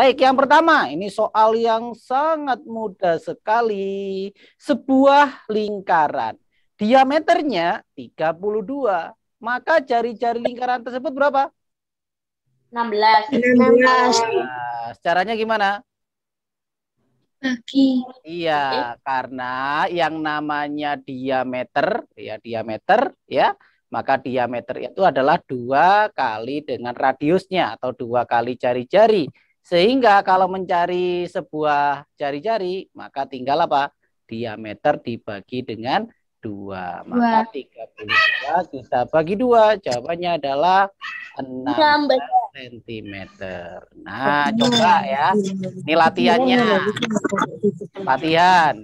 Baik, yang pertama, ini soal yang sangat mudah sekali. Sebuah lingkaran. Diameternya 32. Maka jari-jari lingkaran tersebut berapa? 16. 16. Caranya gimana? Bagi. Iya, okay. karena yang namanya diameter, ya diameter, ya maka diameter itu adalah dua kali dengan radiusnya atau dua kali jari-jari. Sehingga kalau mencari sebuah jari-jari, maka tinggal apa? Diameter dibagi dengan dua. Maka dua. 32 kita bagi dua. Jawabannya adalah 6 cm. Nah, coba ya. Ini latihannya. Iya, iya, iya, Latihan.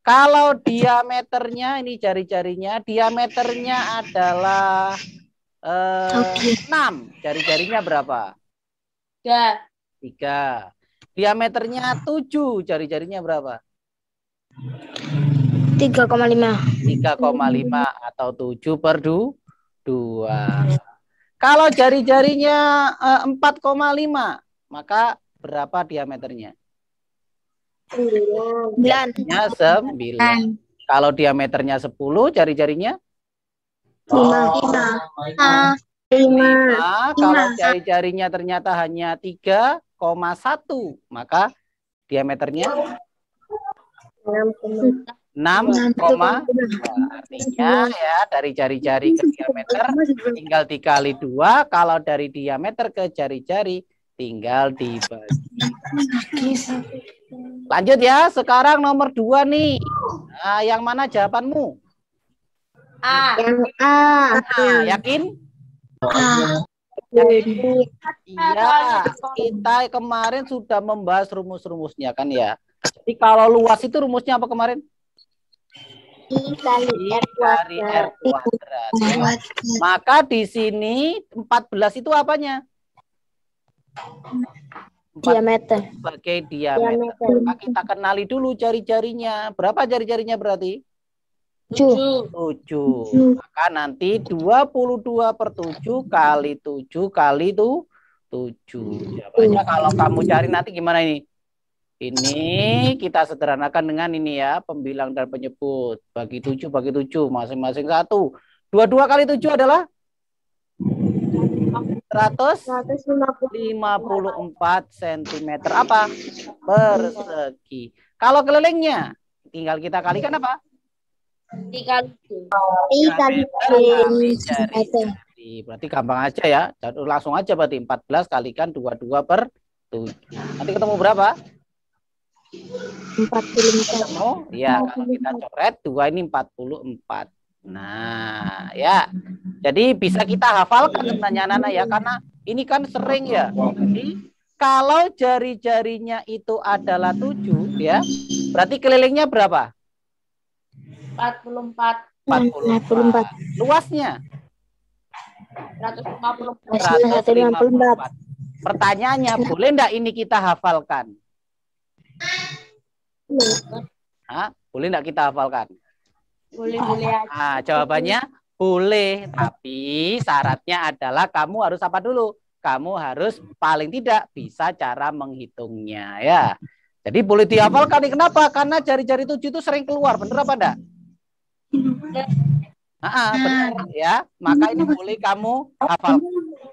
Kalau diameternya ini jari-jarinya, diameternya adalah eh, 6. Jari-jarinya berapa? Tiga. Diameternya tujuh. Jari-jarinya berapa? 3,5. 3,5 atau 7 per 2. Kalau jari-jarinya 4,5, eh, maka berapa diameternya? 9. 9. Kalau diameternya 10, jari-jarinya? 5. 5. 5. 5. Kalau jari-jarinya ternyata hanya 3, 6,1 maka diameternya 6,2 artinya ya dari jari-jari ke diameter tinggal dikali dua kalau dari diameter ke jari-jari tinggal dibagi lanjut ya sekarang nomor dua nih nah, yang mana jawabanmu A yang A, A. yakin A. Iya, iya, kita kemarin sudah membahas rumus-rumusnya kan ya. Jadi iya. kalau luas itu rumusnya apa kemarin? I kali iya, R kuadrat. Maka di sini 14 itu apanya? Diameter. Sebagai diameter. diameter. Maka kita kenali dulu jari-jarinya. Berapa jari-jarinya berarti? 7. 7. Maka nanti 22 per 7 kali 7 kali itu 7. Jawabannya kalau kamu cari nanti gimana ini? Ini kita sederhanakan dengan ini ya, pembilang dan penyebut. Bagi 7, bagi 7, masing-masing 1. 22 kali 7 adalah? 154 cm apa? Persegi. Kalau kelilingnya, tinggal kita kalikan apa? Tiga kan Berarti gampang aja ya. Langsung aja berarti 14 kalikan 22 per 7. Nanti ketemu berapa? 44. Ketemu? Ya, kalau kita coret 2 ini 44. Nah, ya. Jadi bisa kita hafalkan pertanyaan Nana ya karena ini kan sering ya. Jadi kalau jari-jarinya itu adalah 7 ya, berarti kelilingnya berapa? 44 44. Luasnya 154. 154. Pertanyaannya, boleh enggak ini kita hafalkan? Hah? Boleh enggak kita hafalkan? Boleh, boleh ah Nah, jawabannya boleh, tapi syaratnya adalah kamu harus apa dulu? Kamu harus paling tidak bisa cara menghitungnya ya. Jadi boleh dihafalkan. Kenapa? Karena jari-jari tujuh itu sering keluar. Bener apa enggak? Ah, ah, benar ya. Maka ini boleh kamu hafal.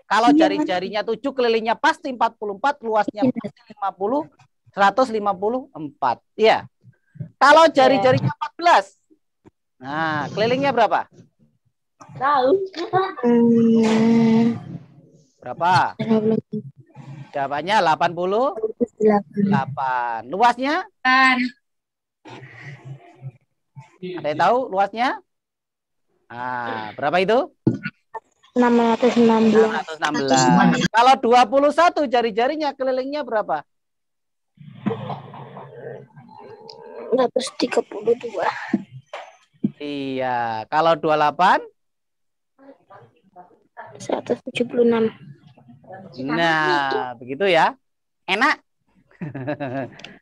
Kalau jari-jarinya 7 kelilingnya pasti 44, luasnya iya. pasti 50, 154. Iya. Kalau iya. jari-jarinya 14. Nah, kelilingnya berapa? Tahu. Eh, berapa? Jawabannya 80. 8. Luasnya? Iya, Ada yang iya. tahu luasnya? Ah, berapa itu? 616. 616. Kalau 21 jari-jarinya kelilingnya berapa? 132. Iya, kalau 28? 176. Nah, begitu ya. Enak.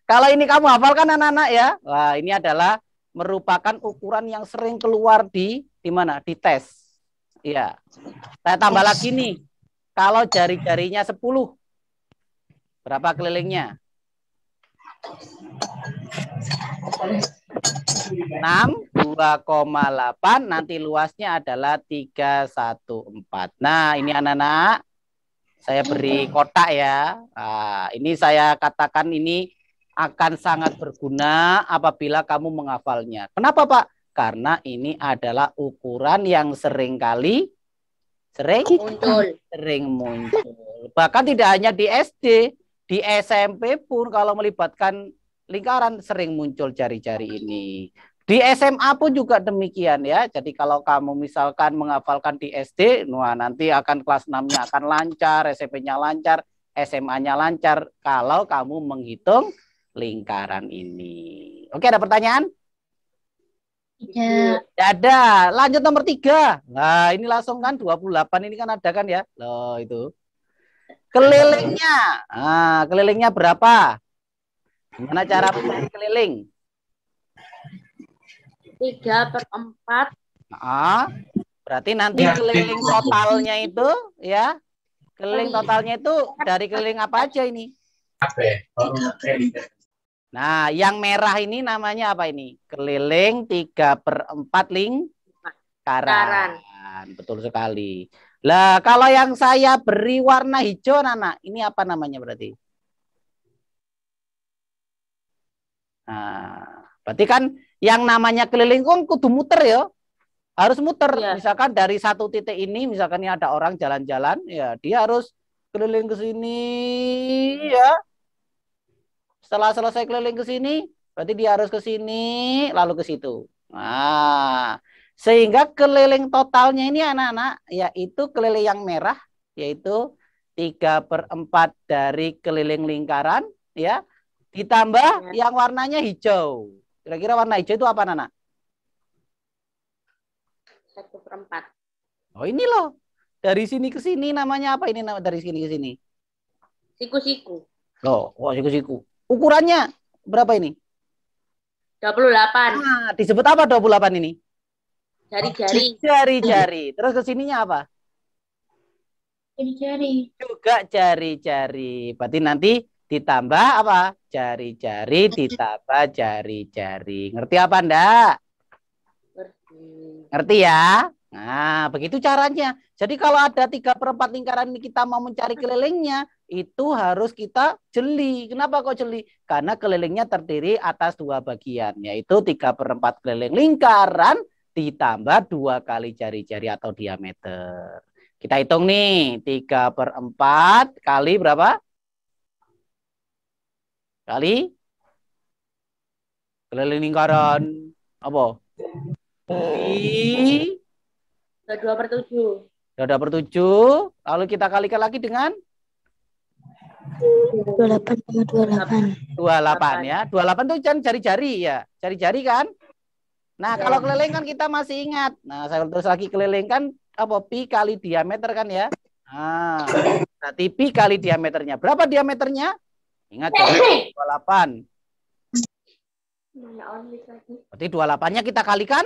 kalau ini kamu hafalkan anak-anak ya. Wah, ini adalah merupakan ukuran yang sering keluar di di mana? Di tes. ya Saya tambah lagi nih. Kalau jari-jarinya 10, berapa kelilingnya? 6, 2,8. Nanti luasnya adalah 314. Nah, ini anak-anak. Saya beri kotak ya. Nah, ini saya katakan ini akan sangat berguna apabila kamu menghafalnya. Kenapa, Pak? Karena ini adalah ukuran yang seringkali sering muncul, sering muncul. Bahkan tidak hanya di SD, di SMP pun kalau melibatkan lingkaran sering muncul jari-jari ini. Di SMA pun juga demikian ya. Jadi kalau kamu misalkan menghafalkan di SD, wah nanti akan kelas 6-nya akan lancar, SMP-nya lancar, SMA-nya lancar kalau kamu menghitung lingkaran ini. Oke, ada pertanyaan? Tidak. ada. Lanjut nomor tiga. Nah, ini langsung kan 28 ini kan ada kan ya. Loh, itu. Kelilingnya. Nah, kelilingnya berapa? Gimana cara keliling? Tiga per empat. Nah, berarti nanti ya. keliling totalnya itu ya. Keliling iya. totalnya itu dari keliling apa aja ini? Ya? Nah, yang merah ini namanya apa ini? Keliling tiga per 4 lingkaran. Betul sekali. Lah, kalau yang saya beri warna hijau, Nana, ini apa namanya berarti? Nah, berarti kan yang namanya keliling kan kudu muter ya. Harus muter. Ya. Misalkan dari satu titik ini, misalkan ini ada orang jalan-jalan, ya dia harus keliling ke sini, ya setelah selesai keliling ke sini, berarti dia harus ke sini, lalu ke situ. Nah, sehingga keliling totalnya ini anak-anak, yaitu keliling yang merah, yaitu 3 per 4 dari keliling lingkaran, ya. Ditambah ya. yang warnanya hijau. Kira-kira warna hijau itu apa, anak? Satu per empat. Oh, ini loh. Dari sini ke sini namanya apa ini? Dari sini ke sini. Siku-siku. Loh, oh, siku-siku. Ukurannya berapa ini? 28. Nah, disebut apa 28 ini? Jari-jari. Oh, jari-jari. Terus ke sininya apa? Jari-jari. Juga jari-jari. Berarti nanti ditambah apa? Jari-jari ditambah jari-jari. Ngerti apa ndak? Ngerti. Ngerti ya? Nah, begitu caranya. Jadi kalau ada tiga perempat lingkaran ini kita mau mencari kelilingnya, itu harus kita jeli. Kenapa kok jeli? Karena kelilingnya terdiri atas dua bagian, yaitu tiga perempat keliling lingkaran ditambah dua kali jari-jari atau diameter. Kita hitung nih, tiga per empat kali berapa? Kali? Keliling lingkaran. Apa? I 22 per 7. 22 per 7. Lalu kita kalikan lagi dengan? 28 28. 28 ya. 28 itu jangan jari-jari ya. Jari-jari kan? Nah, ya. kalau keliling kan kita masih ingat. Nah, saya terus lagi keliling kan apa pi kali diameter kan ya? Nah, berarti pi kali diameternya. Berapa diameternya? Ingat ya, 28. Berarti 28-nya kita kalikan?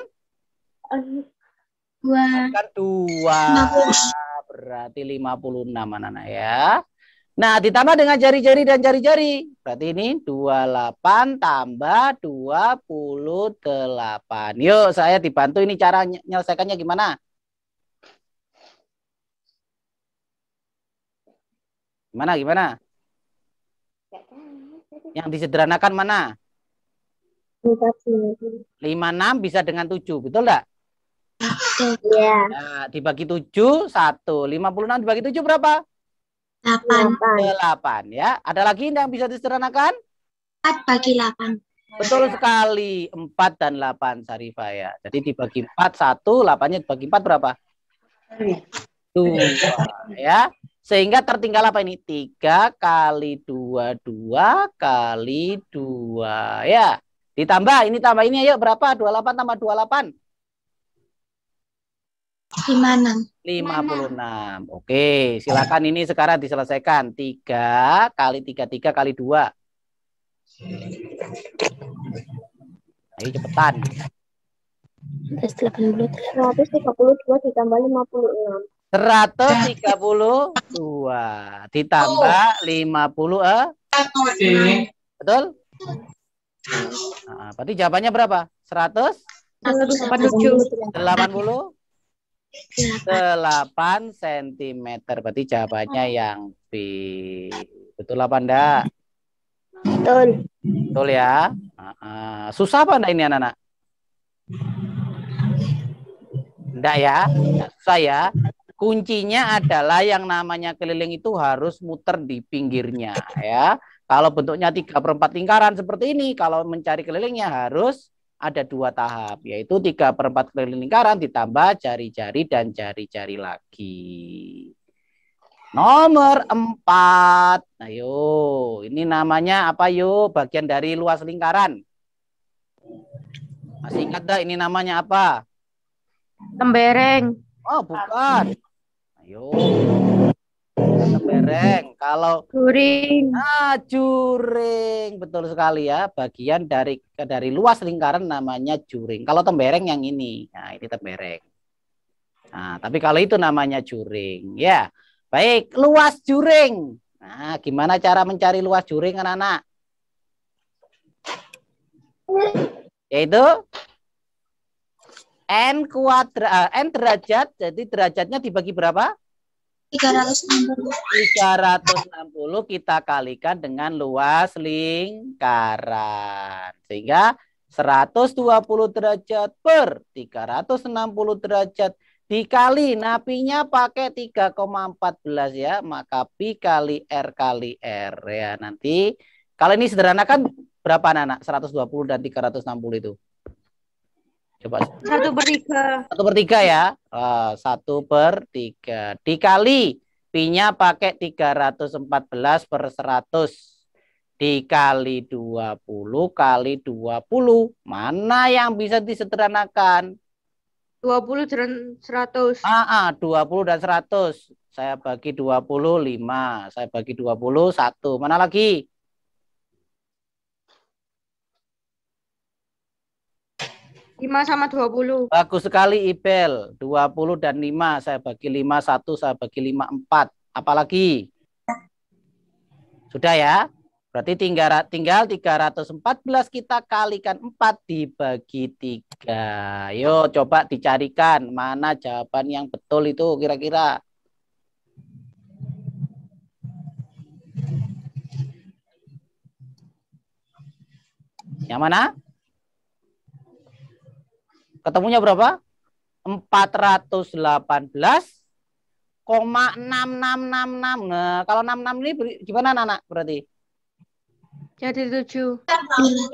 dua. kan dua. Kan berarti lima puluh enam anak ya. Nah, ditambah dengan jari-jari dan jari-jari. Berarti ini dua delapan tambah dua puluh delapan. Yuk, saya dibantu ini cara menyelesaikannya gimana? Gimana, gimana? Yang disederhanakan mana? 56 bisa dengan 7, betul enggak? Iya. Nah, dibagi 7, 1. 56 dibagi 7 berapa? 8. 8 ya. Ada lagi yang bisa disederhanakan? 4 bagi 8. Betul sekali, 4 dan 8 Sarifa ya. Jadi dibagi 4, 1, 8-nya dibagi 4 berapa? 2 ya. Sehingga tertinggal apa ini? 3 kali 2, 2 kali 2 ya. Ditambah, ini tambah ini ayo berapa? 28 tambah 28. 56. 56. Oke, silakan ini sekarang diselesaikan. 3 kali 3, 3 kali 2. Ayo nah, cepetan. 132 ditambah 56. 132 ditambah 50 eh? Betul? Nah, berarti jawabannya berapa? 100? 180. 80? 8 cm. Berarti jawabannya oh. yang B. Betul apa enggak? Betul. Betul ya. susah apa enggak ini anak-anak? Enggak ya? tidak susah ya? Kuncinya adalah yang namanya keliling itu harus muter di pinggirnya ya. Kalau bentuknya tiga per 4 lingkaran seperti ini, kalau mencari kelilingnya harus ada dua tahap, yaitu tiga per empat keliling lingkaran ditambah jari-jari dan jari-jari lagi. Nomor empat, Ayo, nah, ini namanya apa yuk? Bagian dari luas lingkaran. Masih ingat dah ini namanya apa? Tembereng. Oh, bukan. Ayo. Nah, Goreng. Kalau curing. ah curing. Betul sekali ya. Bagian dari dari luas lingkaran namanya curing. Kalau tembereng yang ini. Nah, ini tembereng. Nah, tapi kalau itu namanya curing Ya. Baik, luas curing Nah, gimana cara mencari luas curing anak-anak? Yaitu n kuadrat eh, n derajat. Jadi derajatnya dibagi berapa? 360. 360 kita kalikan dengan luas lingkaran. Sehingga 120 derajat per 360 derajat dikali napinya pakai 3,14 ya. Maka pi kali r kali r ya. Nanti kalau ini sederhana kan berapa anak-anak? 120 dan 360 itu. Coba satu per tiga. Satu per tiga ya. Uh, satu per tiga dikali pinya pakai 314 per 100 dikali 20 kali 20. Mana yang bisa disederhanakan? 20 dan 100. Ah, ah 20 dan 100. Saya bagi 25 saya bagi 21 Mana lagi? 5 sama 20. Bagus sekali Ibel. 20 dan 5 saya bagi 5 1 saya bagi 5 4. Apalagi? Sudah ya? Berarti tinggal tinggal 314 kita kalikan 4 dibagi 3. Yo coba dicarikan mana jawaban yang betul itu kira-kira. Yang mana? Ketemunya berapa? 418 koma Nah, kalau 66 enam ini gimana anak berarti? Jadi tujuh.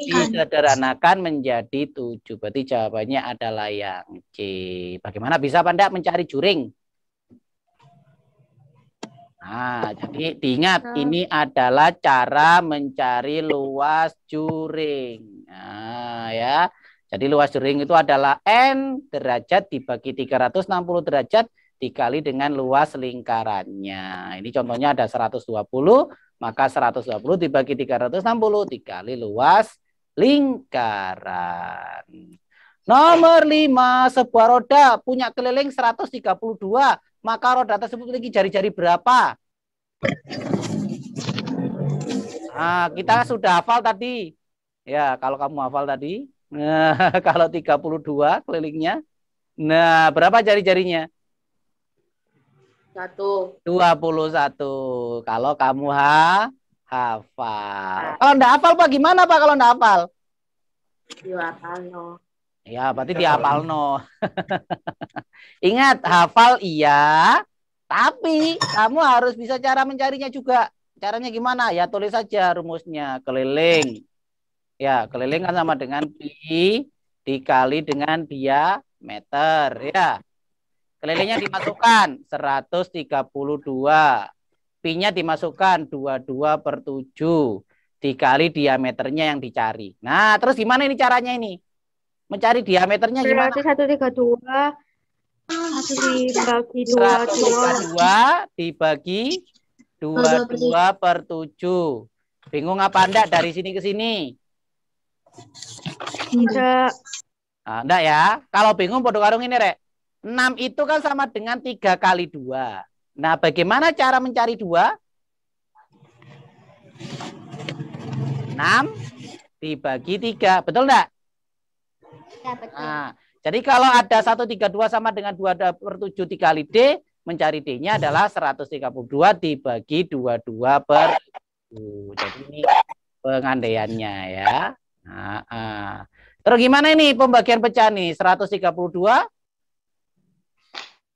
Disederhanakan iya, menjadi tujuh. Berarti jawabannya adalah yang C. Bagaimana bisa panda mencari juring? Nah, jadi diingat ah. ini adalah cara mencari luas juring. Nah, ya. Jadi luas ring itu adalah N derajat dibagi 360 derajat dikali dengan luas lingkarannya. Ini contohnya ada 120, maka 120 dibagi 360 dikali luas lingkaran. Nomor 5, sebuah roda punya keliling 132, maka roda tersebut memiliki jari-jari berapa? Nah, kita sudah hafal tadi. Ya, kalau kamu hafal tadi, Nah, kalau 32 kelilingnya. Nah, berapa jari-jarinya? Satu. 21. Kalau kamu ha, hafal. Ha. Kalau enggak hafal, Pak, gimana, Pak, kalau enggak hafal? Dihafal, no. Ya, berarti dihafal, no. Ingat, hafal iya, tapi kamu harus bisa cara mencarinya juga. Caranya gimana? Ya, tulis saja rumusnya, keliling Ya, keliling kan sama dengan pi dikali dengan diameter ya. Kelilingnya dimasukkan 132. Pi-nya dimasukkan 22 per 7 dikali diameternya yang dicari. Nah, terus gimana ini caranya ini? Mencari diameternya gimana? 132 132 dibagi 22 dibagi 22 per 7. Bingung apa enggak dari sini ke sini? Enggak. Nah, enggak ya. Kalau bingung podo karung ini, Rek. 6 itu kan sama dengan 3 kali 2. Nah, bagaimana cara mencari 2? 6 dibagi 3. Betul enggak? Ya, betul. Nah, jadi kalau ada 1, 3, 2 sama dengan 2 per 7 3 kali D, mencari D-nya adalah 132 dibagi 22 per 7. Jadi ini pengandaiannya ya. Nah, nah. Terus gimana ini pembagian pecah nih? 132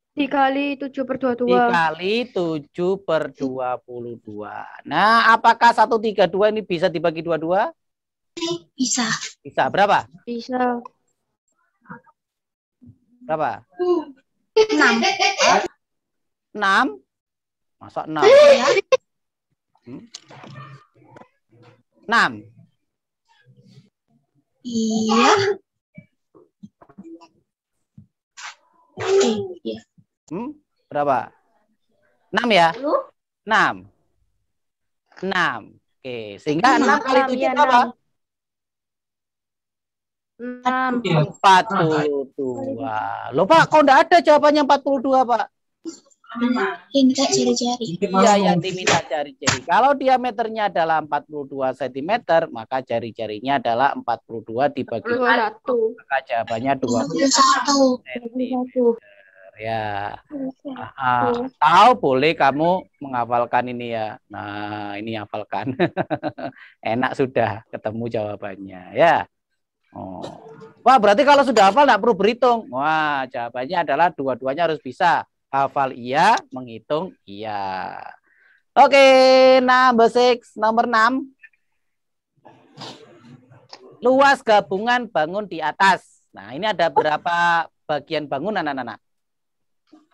Dikali 7 per 22. Dikali 7 per 22. Nah, apakah 132 ini bisa dibagi 22? Bisa. Bisa. Berapa? Bisa. Berapa? 6. 6? Masa 6? 6. Iya. Hmm? Iya. iya. Hmm, berapa? Enam ya? Enam. Enam. Oke, sehingga enam kali tujuh berapa? Enam. Empat puluh dua. Loh Pak, kok enggak ada jawabannya empat puluh dua Pak? Tinta iya, jari-jari. Iya, yang diminta jari-jari. Kalau diameternya adalah 42 cm, maka jari-jarinya adalah 42 dibagi 21. Maka jawabannya 21. cm. Ya. Aha. Ah. Tahu boleh kamu menghafalkan ini ya. Nah, ini hafalkan. Enak sudah ketemu jawabannya ya. Oh. Wah, berarti kalau sudah hafal enggak perlu berhitung. Wah, jawabannya adalah dua-duanya harus bisa hafal iya, menghitung iya. Oke, okay, number six, nomor enam. Luas gabungan bangun di atas. Nah, ini ada berapa bagian bangunan anak-anak?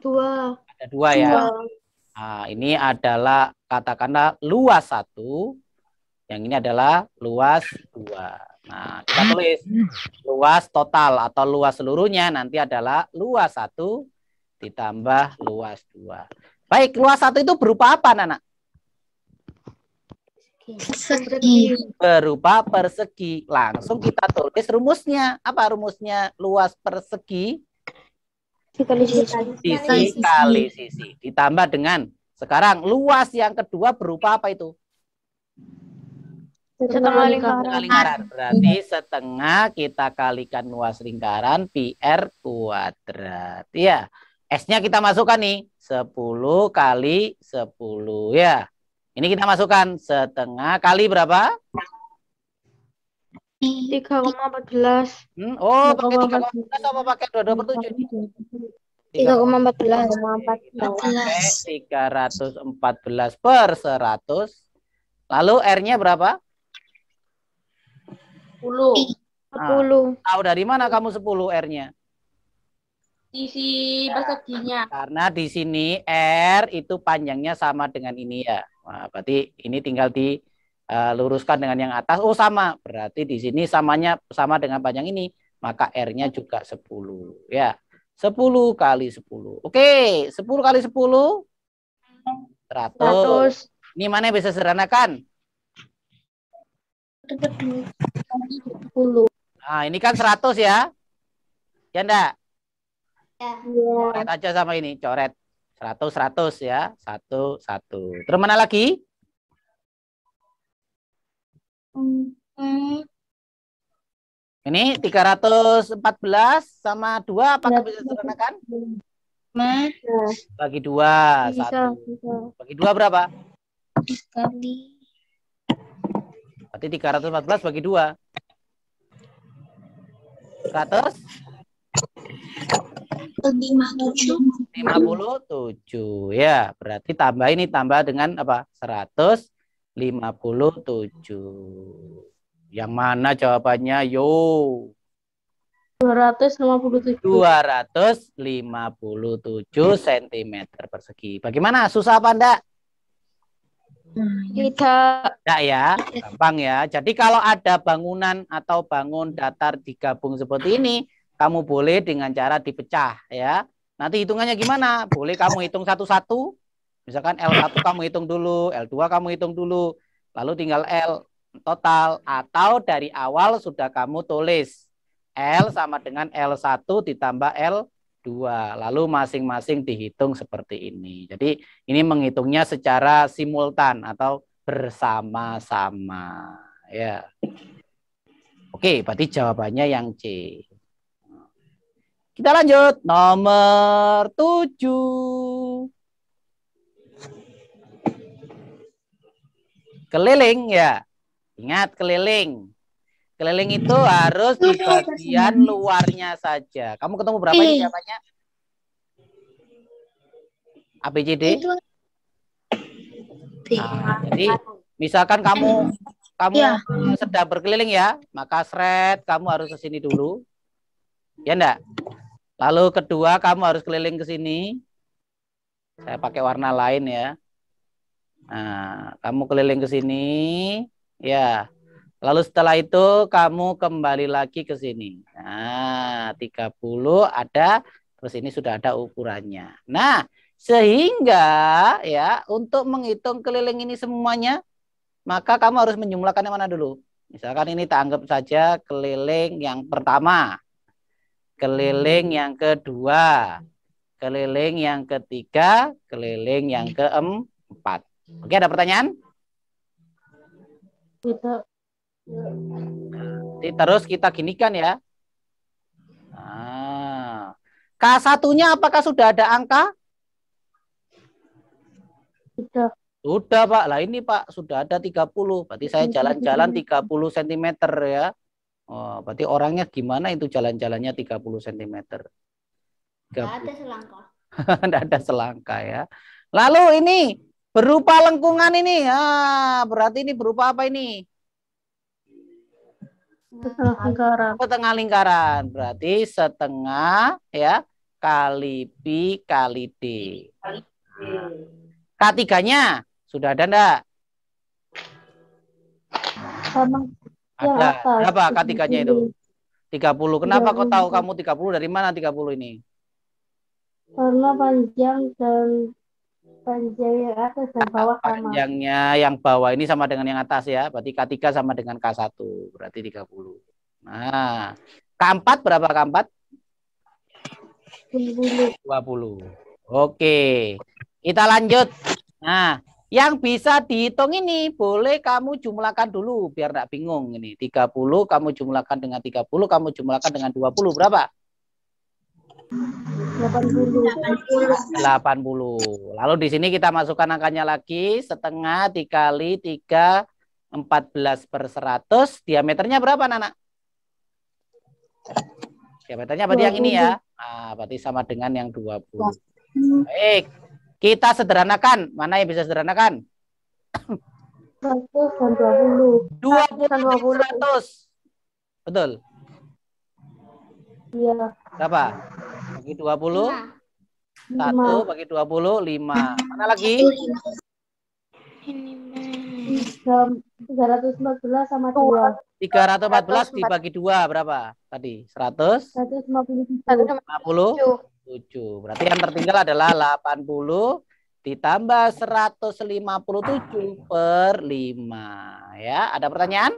Dua. Ada dua ya. Dua. Nah, ini adalah katakanlah luas satu, yang ini adalah luas dua. Nah, kita tulis luas total atau luas seluruhnya nanti adalah luas satu ditambah luas dua. Baik, luas satu itu berupa apa, Nana? Persegi. Berupa persegi. Langsung kita tulis rumusnya. Apa rumusnya luas persegi? sisi. Sisi kali sisi. Ditambah dengan sekarang luas yang kedua berupa apa itu? Setengah lingkaran. lingkaran. Berarti setengah kita kalikan luas lingkaran PR kuadrat. Ya. S-nya kita masukkan nih. 10 kali 10 ya. Ini kita masukkan setengah kali berapa? 3,14. Hmm, oh, pakai 3,14 apa pakai 22 per 3,14. 314 per 100. Lalu R-nya berapa? 10. 10. Nah, tahu dari mana kamu 10 R-nya? Isi perseginya. Cina. Karena di sini R itu panjangnya sama dengan ini ya. Nah, berarti ini tinggal di uh, luruskan dengan yang atas. Oh sama, berarti di sini samanya sama dengan panjang ini. Maka R-nya juga 10 ya. 10 kali 10. Oke, 10 kali 10 100. 100. Ini mana yang bisa sederhanakan? 10. Nah, ini kan 100 ya. Ya enggak? Yeah. Coret aja sama ini, coret. 100 100 ya. 1 1. Terus mana lagi? Mm. Ini 314 sama 2 apakah iya. bisa Mas. Bagi 2, 1. Iya, iya. Bagi 2 berapa? 3 Berarti 314 bagi 2. 100 57. 57. Ya, berarti tambah ini tambah dengan apa? 157. Yang mana jawabannya? Yo. 257. 257 cm persegi. Bagaimana? Susah apa enggak? Tidak. Tidak ya, gampang ya. Jadi kalau ada bangunan atau bangun datar digabung seperti ini, kamu boleh dengan cara dipecah ya. Nanti hitungannya gimana? Boleh kamu hitung satu-satu. Misalkan L1 kamu hitung dulu, L2 kamu hitung dulu, lalu tinggal L total atau dari awal sudah kamu tulis L sama dengan L1 ditambah L2. Lalu masing-masing dihitung seperti ini. Jadi ini menghitungnya secara simultan atau bersama-sama. Ya. Oke, berarti jawabannya yang C. Kita lanjut. Nomor tujuh. Keliling ya. Ingat keliling. Keliling itu harus di iya, bagian luarnya saja. Kamu ketemu berapa ini jawabannya? Iya. ABCD? Nah, jadi misalkan kamu kamu ya. sedang berkeliling ya, maka seret kamu harus ke sini dulu. Ya enggak? Lalu kedua kamu harus keliling ke sini. Saya pakai warna lain ya. Nah, kamu keliling ke sini, ya. Lalu setelah itu kamu kembali lagi ke sini. Nah, 30 ada terus ini sudah ada ukurannya. Nah, sehingga ya untuk menghitung keliling ini semuanya maka kamu harus menjumlahkan yang mana dulu. Misalkan ini tak anggap saja keliling yang pertama keliling yang kedua, keliling yang ketiga, keliling yang keempat. Oke, ada pertanyaan? Tidak. Nanti terus kita ginikan ya. Nah, K1-nya apakah sudah ada angka? Sudah. Sudah, Pak. Lah ini, Pak, sudah ada 30. Berarti saya jalan-jalan 30 cm ya. Oh, berarti orangnya gimana itu jalan-jalannya 30 cm? Tidak ada selangkah. Tidak ada selangkah ya. Lalu ini berupa lengkungan ini. Ah, berarti ini berupa apa ini? Setengah lingkaran. Setengah lingkaran. Berarti setengah ya kali pi kali d. K nya sudah ada enggak? Sama. Ada. Ya, apa? k 3 itu? 30. Kenapa ya, kau tahu kamu 30 dari mana 30 ini? Karena panjang dan panjang yang atas dan bawah sama. Panjangnya yang bawah ini sama dengan yang atas ya. Berarti K3 sama dengan K1. Berarti 30. Nah, K4 berapa K4? 20. 20. Oke. Kita lanjut. Nah, yang bisa dihitung ini boleh kamu jumlahkan dulu biar tidak bingung ini. 30 kamu jumlahkan dengan 30, kamu jumlahkan dengan 20 berapa? 80. 80. Lalu di sini kita masukkan angkanya lagi setengah dikali 3 14 per 100 diameternya berapa Nana? Diameternya berarti 20. yang ini ya. Nah, berarti sama dengan yang 20. Baik. Kita sederhanakan. Mana yang bisa sederhanakan? 100 dan 20. 20 dan 100. Betul? Iya. Berapa? Bagi 20. 5. 1 bagi 20, 5. Mana lagi? Ini 314 sama 2. 314 dibagi 2 berapa tadi? 100? 150. 150. 7. Berarti yang tertinggal adalah 80 ditambah 157 per 5. Ya, ada pertanyaan?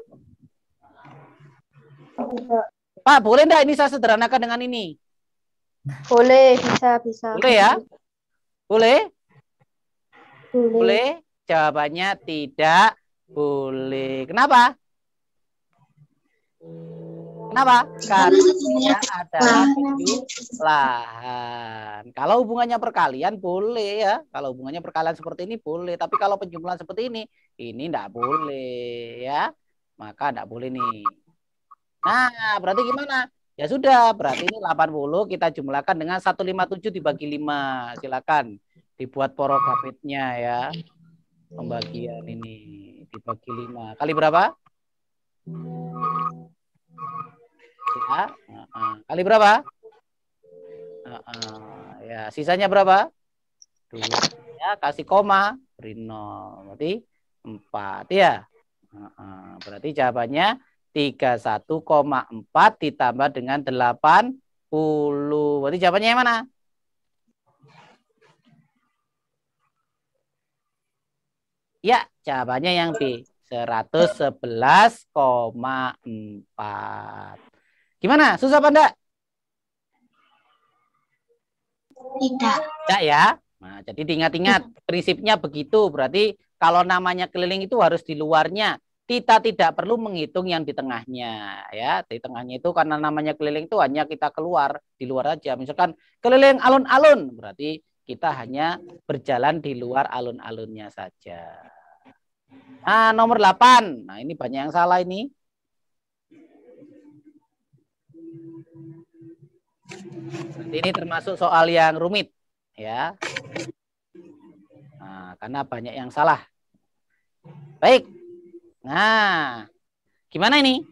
Pak, boleh enggak ini saya sederhanakan dengan ini? Boleh, bisa, bisa. Boleh ya? Boleh? Boleh. boleh? Jawabannya tidak boleh. Kenapa? Kenapa? Karena ada tujuh lahan. Kalau hubungannya perkalian boleh ya. Kalau hubungannya perkalian seperti ini boleh. Tapi kalau penjumlahan seperti ini, ini tidak boleh ya. Maka tidak boleh nih. Nah, berarti gimana? Ya sudah, berarti ini 80 kita jumlahkan dengan 157 dibagi 5. Silakan dibuat porogapitnya ya. Pembagian ini dibagi 5. Kali berapa? ya. Kali berapa? ya, sisanya berapa? Dua. Ya, kasih koma, beri nol. Berarti empat ya. Berarti jawabannya tiga empat ditambah dengan delapan puluh Berarti jawabannya yang mana? Ya, jawabannya yang B. 111,4. Gimana? Susah apa enggak? Tidak. Tidak ya? Nah, jadi diingat-ingat prinsipnya begitu. Berarti kalau namanya keliling itu harus di luarnya. Kita tidak perlu menghitung yang di tengahnya ya. Di tengahnya itu karena namanya keliling itu hanya kita keluar di luar aja. Misalkan keliling alun-alun berarti kita hanya berjalan di luar alun-alunnya saja. Nah, nomor 8. Nah, ini banyak yang salah ini. Ini termasuk soal yang rumit, ya. Nah, karena banyak yang salah. Baik. Nah, gimana ini?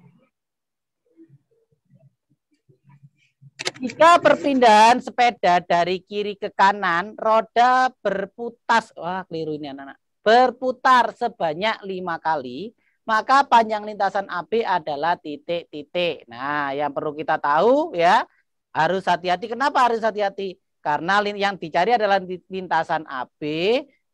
Jika perpindahan sepeda dari kiri ke kanan, roda berputar, wah keliru ini anak-anak, berputar sebanyak lima kali, maka panjang lintasan AB adalah titik-titik. Nah, yang perlu kita tahu ya, harus hati-hati. Kenapa harus hati-hati? Karena yang dicari adalah lintasan AB.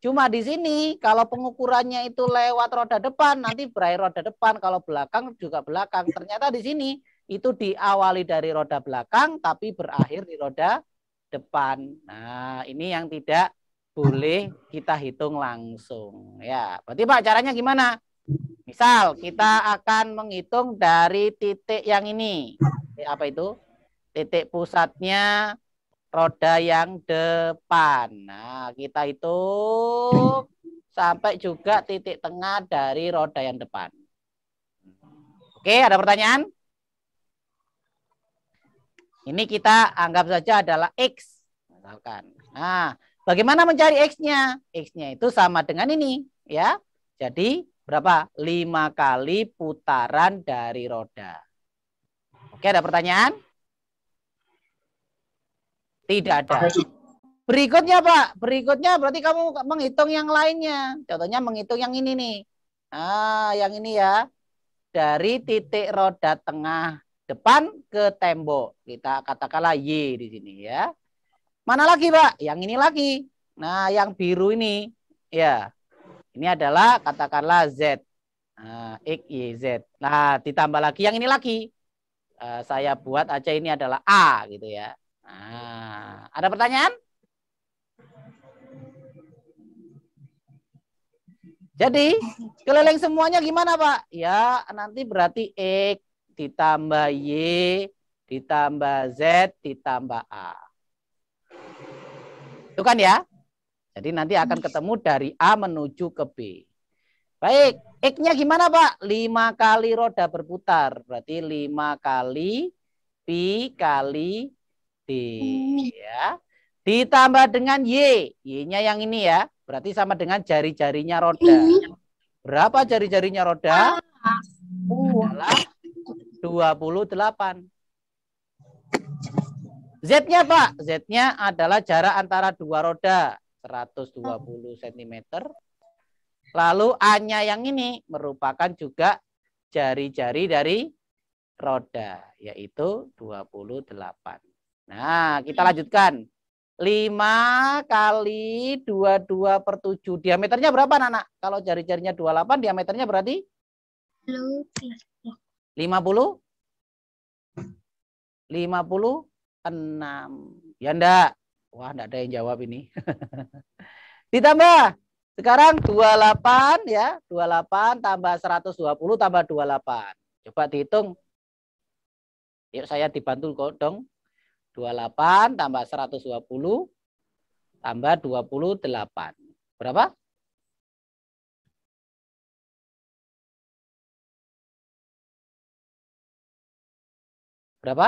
Cuma di sini kalau pengukurannya itu lewat roda depan, nanti berakhir roda depan. Kalau belakang juga belakang. Ternyata di sini itu diawali dari roda belakang, tapi berakhir di roda depan. Nah, ini yang tidak boleh kita hitung langsung. Ya, berarti Pak caranya gimana? Misal kita akan menghitung dari titik yang ini. Apa itu? Titik pusatnya roda yang depan. Nah, kita hitung sampai juga titik tengah dari roda yang depan. Oke, ada pertanyaan? Ini kita anggap saja adalah X. Misalkan. Nah, bagaimana mencari X-nya? X-nya itu sama dengan ini. ya. Jadi, berapa? Lima kali putaran dari roda. Oke, ada pertanyaan? Tidak ada. Berikutnya, Pak. Berikutnya berarti kamu menghitung yang lainnya. Contohnya menghitung yang ini nih. Ah, yang ini ya. Dari titik roda tengah depan ke tembok. Kita katakanlah Y di sini ya. Mana lagi, Pak? Yang ini lagi. Nah, yang biru ini. Ya. Ini adalah katakanlah Z. Uh, X, Y, Z. Nah, ditambah lagi yang ini lagi. Uh, saya buat aja ini adalah A gitu ya. Nah, ada pertanyaan? Jadi keliling semuanya gimana Pak? Ya nanti berarti X ditambah Y ditambah Z ditambah A. Itu kan ya? Jadi nanti akan ketemu dari A menuju ke B. Baik, X-nya gimana Pak? 5 kali roda berputar. Berarti 5 kali Pi kali D. Hmm. Ya. Ditambah dengan Y. Y-nya yang ini ya. Berarti sama dengan jari-jarinya roda. Berapa jari-jarinya roda? Adalah 28. Z-nya Pak, Z-nya adalah jarak antara dua roda. 120 cm. Lalu A-nya yang ini merupakan juga jari-jari dari roda, yaitu 28. Nah, kita lanjutkan. 5 kali 22 per 7. Diameternya berapa, Nana? Kalau jari-jarinya 28, diameternya berarti? 50? 50? 56. Ya enggak? Wah, enggak ada yang jawab ini. Ditambah sekarang 28 ya, 28 tambah 120 tambah 28. Coba dihitung. Yuk saya dibantu kok dong. 28 tambah 120 tambah 28. Berapa? Berapa?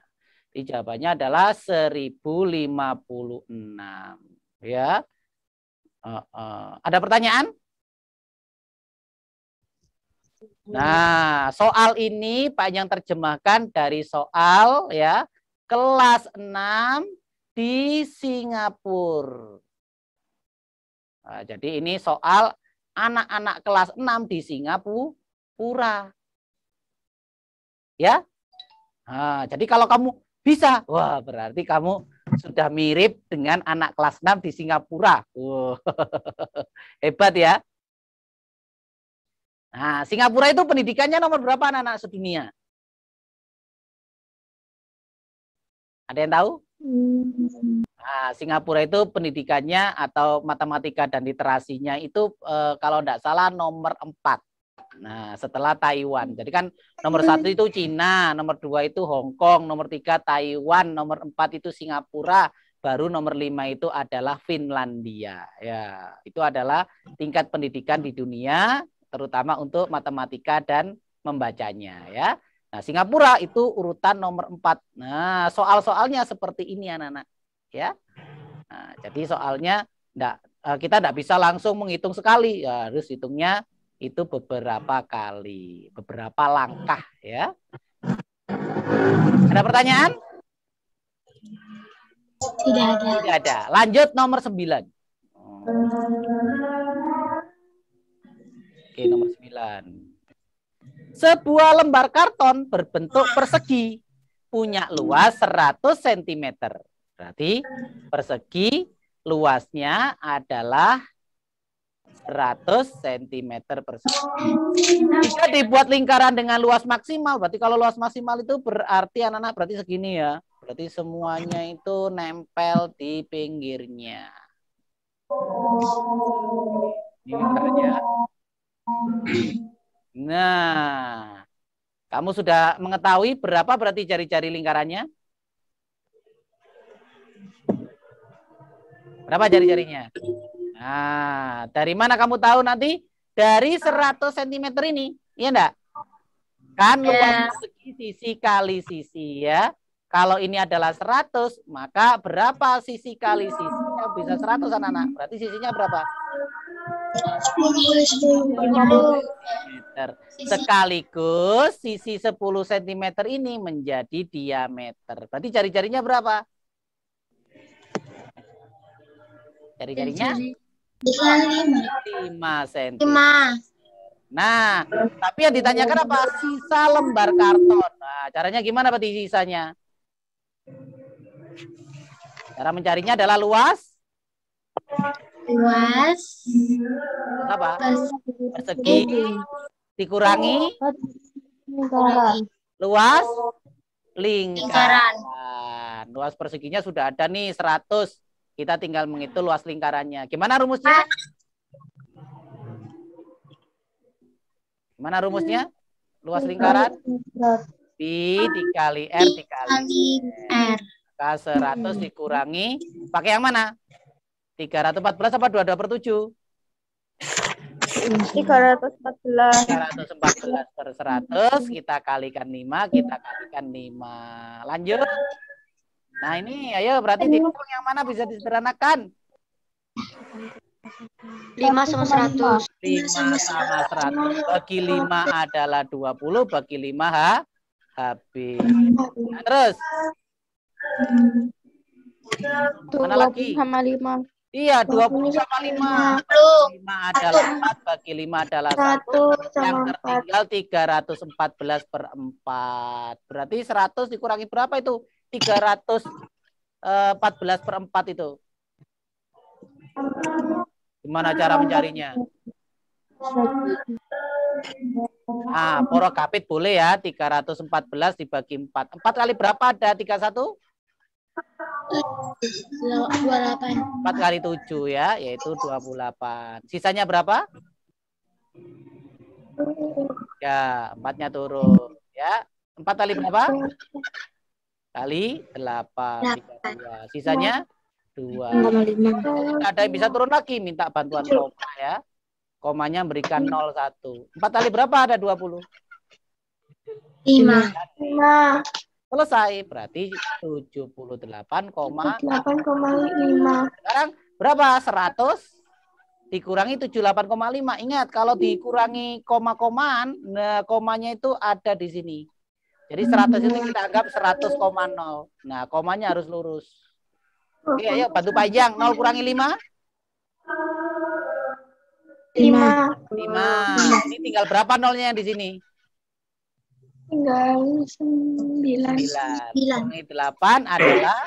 Jadi jawabannya adalah 1056. Ya. Uh, uh. Ada pertanyaan? Nah, soal ini Pak yang terjemahkan dari soal ya kelas 6 di Singapura. Nah, jadi ini soal anak-anak kelas 6 di Singapura. Ya. Nah, jadi kalau kamu bisa. Wah, berarti kamu sudah mirip dengan anak kelas 6 di Singapura. Wow. Hebat ya. Nah, Singapura itu pendidikannya nomor berapa anak-anak sedunia? Ada yang tahu? Nah, Singapura itu pendidikannya atau matematika dan literasinya itu eh, kalau tidak salah nomor 4. Nah, setelah Taiwan. Jadi kan nomor satu itu hmm. Cina, nomor dua itu Hong Kong, nomor tiga Taiwan, nomor empat itu Singapura, baru nomor lima itu adalah Finlandia. Ya, itu adalah tingkat pendidikan di dunia, terutama untuk matematika dan membacanya. Ya, nah Singapura itu urutan nomor empat. Nah, soal-soalnya seperti ini anak-anak. Ya, nah, jadi soalnya enggak, eh, kita tidak bisa langsung menghitung sekali, ya, harus hitungnya itu beberapa kali, beberapa langkah ya. Ada pertanyaan? Tidak ada. Tidak ada. Lanjut nomor 9. Oke, nomor 9. Sebuah lembar karton berbentuk persegi punya luas 100 cm. Berarti persegi luasnya adalah 100 cm persegi. Jika dibuat lingkaran dengan luas maksimal, berarti kalau luas maksimal itu berarti anak-anak berarti segini ya. Berarti semuanya itu nempel di pinggirnya. Nah, kamu sudah mengetahui berapa berarti jari-jari lingkarannya? Berapa jari-jarinya? Nah, dari mana kamu tahu nanti? Dari 100 cm ini, iya enggak? Kan luasnya yeah. segi sisi kali sisi ya. Kalau ini adalah 100, maka berapa sisi kali sisinya bisa 100 anak-anak? Berarti sisinya berapa? 10 meter. Sekaligus sisi 10 cm ini menjadi diameter. Berarti jari-jarinya berapa? Jari-jarinya? Jari 5 lima. 5. senti. Nah, tapi yang ditanyakan apa? Sisa lembar karton. Nah, caranya gimana Pak sisanya? Cara mencarinya adalah luas. Luas. Apa? Persegi. Dikurangi. Luas. Lingkaran. Luas perseginya sudah ada nih 100. Kita tinggal menghitung luas lingkarannya. Gimana rumusnya? Gimana rumusnya? Luas lingkaran? Pi dikali R dikali R. Maka 100 dikurangi. Pakai yang mana? 314 apa 22 per 7? 314. 314 per 100 kita kalikan 5, kita kalikan 5. Lanjut. Nah ini ayo berarti dihitung yang mana bisa disederhanakan? 5 sama 100. 5 sama 100. Bagi 5 adalah 20, bagi 5 ha? habis. Nah, terus? Mana lagi? sama 5. Iya, 20 sama 5. 5 adalah 4, bagi 5 adalah 1. Yang tertinggal 314 per 4. Berarti 100 dikurangi berapa itu? 314 eh, per 4 itu? Gimana cara mencarinya? Ah, poro kapit boleh ya, 314 dibagi 4. 4 kali berapa ada 31? 28. 4 kali 7 ya, yaitu 28. Sisanya berapa? Ya, empatnya turun. Ya, 4 kali berapa? kali 8 32. Ya. Sisanya 2. Ya. Ada yang bisa turun lagi minta bantuan koma ya. Komanya berikan 0 1. 4 kali berapa ada 20? 5. 5. Selesai berarti 78,5. Sekarang berapa? 100 dikurangi 78,5. Ingat kalau dikurangi koma koman nah, komanya itu ada di sini. Jadi 100 itu kita anggap 100,0. Nah, komanya harus lurus. Oke, ayo Batu panjang. 0 kurangi 5? 5. 5. Ini tinggal berapa nolnya yang di sini? Tinggal 9. 9. 9. 8 adalah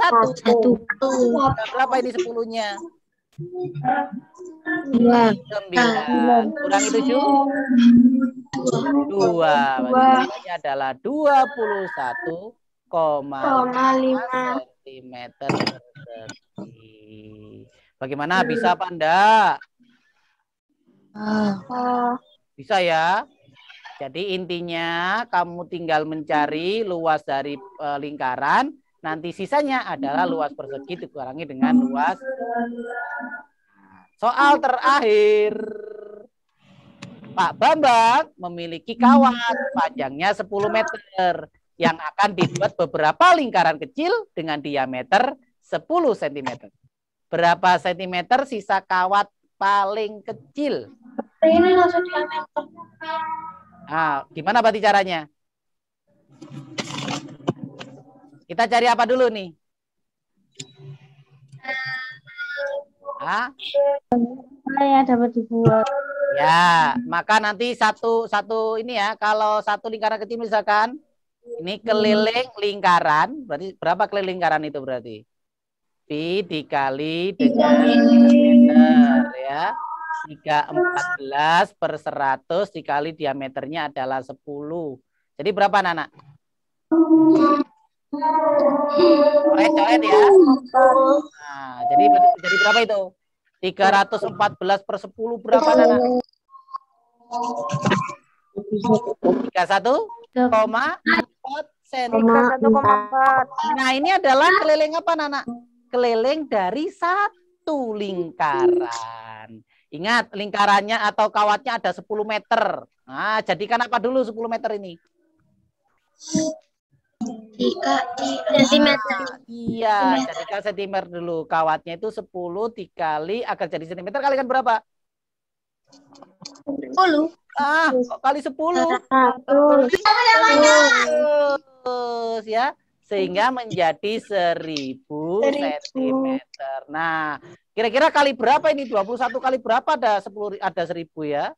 1. 1. Berapa ini 10-nya? Dua. Sembilan. Nah, Kurangi tujuh. Dua. Ini adalah dua puluh satu koma lima sentimeter persegi. Bagaimana? Bisa panda oh. Bisa ya? Jadi intinya kamu tinggal mencari luas dari eh, lingkaran Nanti sisanya adalah luas persegi dikurangi dengan luas. Soal terakhir. Pak Bambang memiliki kawat panjangnya 10 meter yang akan dibuat beberapa lingkaran kecil dengan diameter 10 cm. Berapa cm sisa kawat paling kecil? Ini langsung diameter. Ah, gimana berarti caranya? Kita cari apa dulu nih? Eh, Hah? Ya dapat dibuat. Ya, maka nanti satu satu ini ya, kalau satu lingkaran kecil misalkan ini hmm. keliling lingkaran, berarti berapa keliling lingkaran itu berarti? Pi dikali dengan diameter ya. 3 14 per 100 dikali diameternya adalah 10. Jadi berapa, Nana? Hmm. Coret-coret ya. Nah, jadi jadi berapa itu? 314 per 10 berapa Nana? 31 koma 4 cm. Nah, ini adalah keliling apa Nana? Keliling dari satu lingkaran. Ingat, lingkarannya atau kawatnya ada 10 meter. Nah, jadikan apa dulu 10 meter ini? Ika, ah. sentimeter. Ah, iya, jadikan sentimeter dulu. Kawatnya itu 10 dikali agar jadi sentimeter kali kan berapa? sepuluh Ah, kali 10. Ah, terus ya. Sehingga menjadi seribu sentimeter Nah, kira-kira kali berapa ini? 21 kali berapa ada sepuluh ada seribu ya?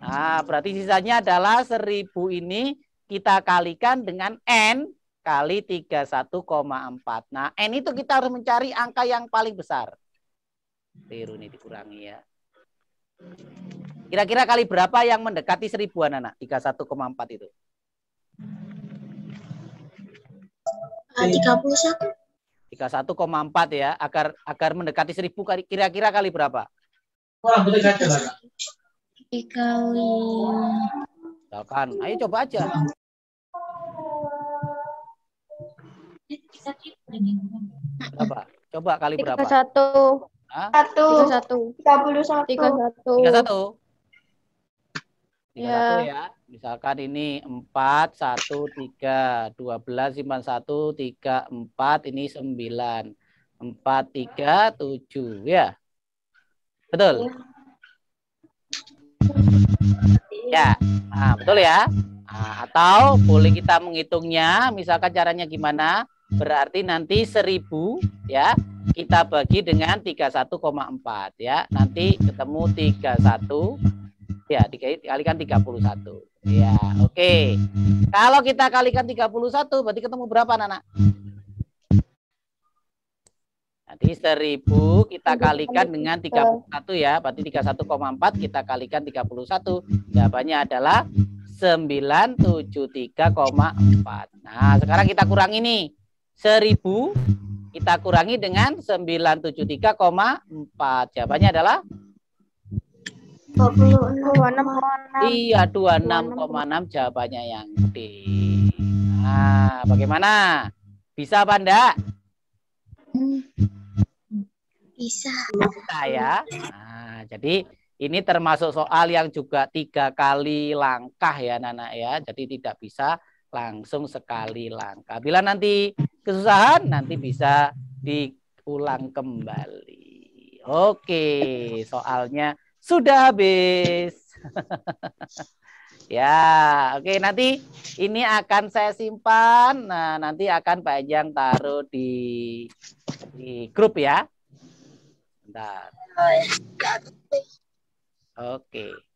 Nah, berarti sisanya adalah seribu ini kita kalikan dengan N kali 31,4. Nah, N itu kita harus mencari angka yang paling besar. Biru ini dikurangi ya. Kira-kira kali berapa yang mendekati seribuan anak? 31,4 itu. 31. Ah, 31,4 ya, agar agar mendekati seribu kira-kira kali berapa? Kurang mendekati kali. Misalkan, ayo coba aja. berapa? coba kali berapa? Satu. Satu. Satu. Tiga puluh satu. Tiga iya. satu. ya. Misalkan ini empat satu tiga dua simpan satu tiga empat ini sembilan empat tiga tujuh ya. Betul. Iya. Ya, nah, betul ya. Nah, atau boleh kita menghitungnya, misalkan caranya gimana? berarti nanti 1000 ya kita bagi dengan 31,4 ya. Nanti ketemu 31 ya dikalikan 31. Ya, oke. Okay. Kalau kita kalikan 31 berarti ketemu berapa, Nana? Nanti 1000 kita kalikan dengan 31 ya, berarti 31,4 kita kalikan 31. Jawabannya adalah 973,4. Nah, sekarang kita kurang ini 1000 kita kurangi dengan 973,4. Jawabannya adalah 26,6. Iya, 26,6 jawabannya yang D. Nah, bagaimana? Bisa apa enggak? Bisa. Bisa ya. Nah, jadi ini termasuk soal yang juga tiga kali langkah ya, Nana ya. Jadi tidak bisa langsung sekali langkah. Bila nanti kesusahan, nanti bisa diulang kembali. Oke, soalnya sudah habis. ya, oke nanti ini akan saya simpan. Nah, nanti akan Pak Ejang taruh di di grup ya. Bentar. Oke.